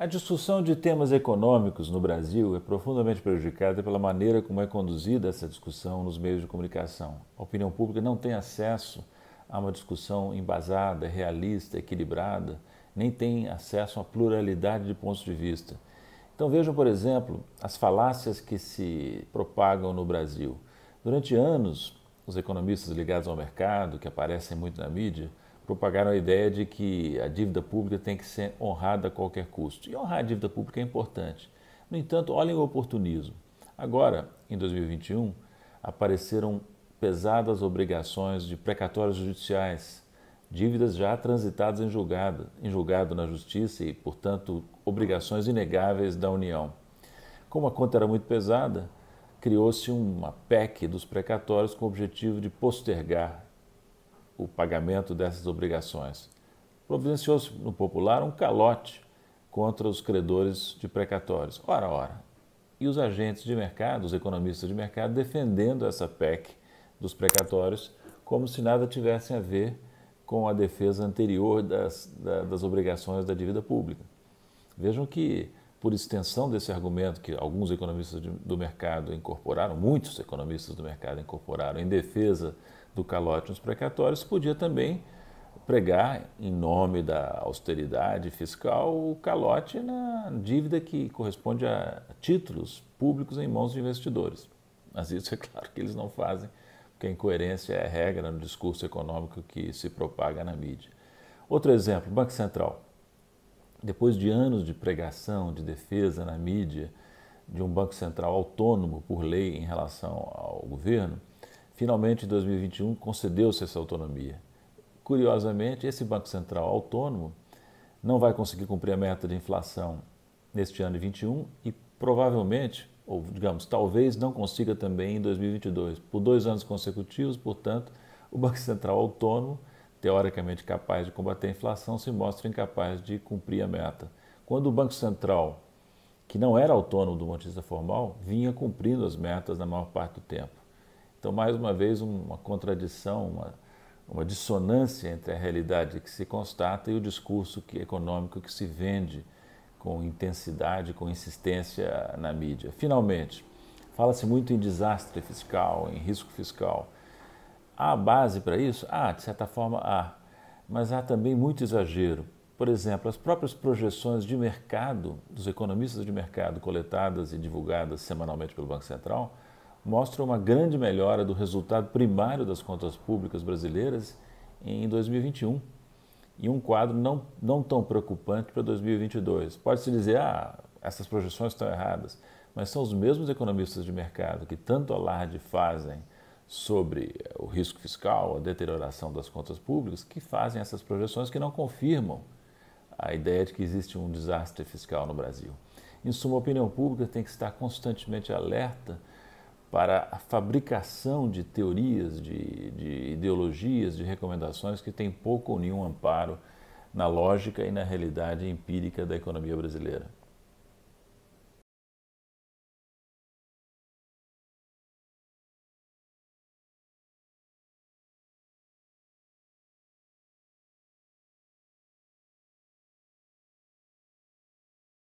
A discussão de temas econômicos no Brasil é profundamente prejudicada pela maneira como é conduzida essa discussão nos meios de comunicação. A opinião pública não tem acesso a uma discussão embasada, realista, equilibrada, nem tem acesso a uma pluralidade de pontos de vista. Então vejam, por exemplo, as falácias que se propagam no Brasil. Durante anos, os economistas ligados ao mercado, que aparecem muito na mídia, propagaram a ideia de que a dívida pública tem que ser honrada a qualquer custo. E honrar a dívida pública é importante. No entanto, olhem o oportunismo. Agora, em 2021, apareceram pesadas obrigações de precatórios judiciais, dívidas já transitadas em julgado, em julgado na justiça e, portanto, obrigações inegáveis da União. Como a conta era muito pesada, criou-se uma PEC dos precatórios com o objetivo de postergar o pagamento dessas obrigações. Providenciou-se, no popular, um calote contra os credores de precatórios. Ora, ora. E os agentes de mercado, os economistas de mercado, defendendo essa PEC dos precatórios como se nada tivessem a ver com a defesa anterior das, das obrigações da dívida pública. Vejam que, por extensão desse argumento que alguns economistas do mercado incorporaram, muitos economistas do mercado incorporaram em defesa do calote nos precatórios, podia também pregar, em nome da austeridade fiscal, o calote na dívida que corresponde a títulos públicos em mãos de investidores. Mas isso é claro que eles não fazem, porque a incoerência é a regra no discurso econômico que se propaga na mídia. Outro exemplo, Banco Central. Depois de anos de pregação, de defesa na mídia, de um Banco Central autônomo por lei em relação ao governo, finalmente em 2021 concedeu-se essa autonomia. Curiosamente, esse Banco Central autônomo não vai conseguir cumprir a meta de inflação neste ano de 21 e provavelmente, ou digamos, talvez não consiga também em 2022. Por dois anos consecutivos, portanto, o Banco Central autônomo, teoricamente capaz de combater a inflação, se mostra incapaz de cumprir a meta. Quando o Banco Central, que não era autônomo do montista formal, vinha cumprindo as metas na maior parte do tempo. Então, mais uma vez, uma contradição, uma, uma dissonância entre a realidade que se constata e o discurso que, econômico que se vende com intensidade, com insistência na mídia. Finalmente, fala-se muito em desastre fiscal, em risco fiscal. Há base para isso? Ah, de certa forma há, mas há também muito exagero. Por exemplo, as próprias projeções de mercado, dos economistas de mercado coletadas e divulgadas semanalmente pelo Banco Central, mostra uma grande melhora do resultado primário das contas públicas brasileiras em 2021 e um quadro não, não tão preocupante para 2022. Pode-se dizer, ah, essas projeções estão erradas, mas são os mesmos economistas de mercado que tanto alarde fazem sobre o risco fiscal, a deterioração das contas públicas, que fazem essas projeções que não confirmam a ideia de que existe um desastre fiscal no Brasil. Em suma, a opinião pública tem que estar constantemente alerta para a fabricação de teorias, de, de ideologias, de recomendações que têm pouco ou nenhum amparo na lógica e na realidade empírica da economia brasileira.